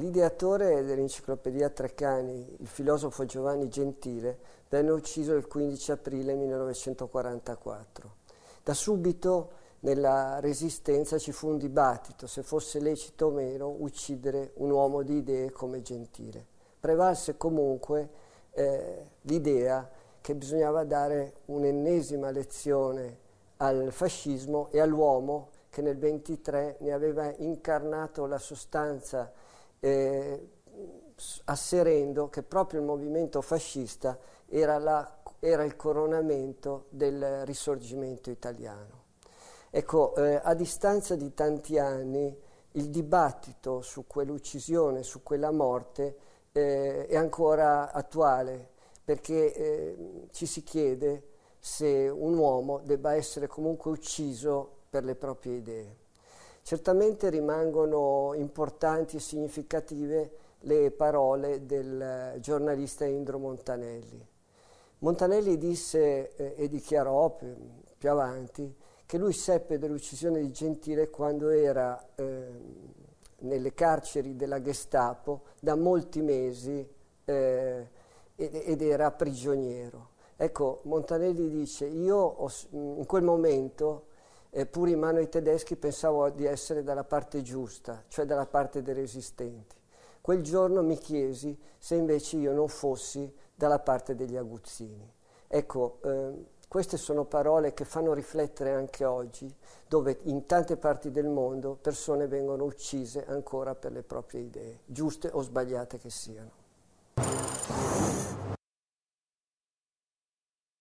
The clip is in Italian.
L'ideatore dell'enciclopedia Treccani, il filosofo Giovanni Gentile, venne ucciso il 15 aprile 1944. Da subito nella Resistenza ci fu un dibattito se fosse lecito o meno uccidere un uomo di idee come Gentile. Prevalse comunque eh, l'idea che bisognava dare un'ennesima lezione al fascismo e all'uomo che nel 23 ne aveva incarnato la sostanza eh, asserendo che proprio il movimento fascista era, la, era il coronamento del risorgimento italiano. Ecco, eh, a distanza di tanti anni il dibattito su quell'uccisione, su quella morte eh, è ancora attuale perché eh, ci si chiede se un uomo debba essere comunque ucciso per le proprie idee. Certamente rimangono importanti e significative le parole del eh, giornalista Indro Montanelli. Montanelli disse eh, e dichiarò più, più, avanti che lui seppe dell'uccisione di Gentile quando era eh, nelle carceri della Gestapo da molti mesi eh, ed, era prigioniero. Ecco, Montanelli dice, io ho, in quel momento eppure in mano ai tedeschi pensavo di essere dalla parte giusta, cioè dalla parte dei resistenti. Quel giorno mi chiesi se invece io non fossi dalla parte degli aguzzini. Ecco, eh, queste sono parole che fanno riflettere anche oggi, dove in tante parti del mondo persone vengono uccise ancora per le proprie idee, giuste o sbagliate che siano.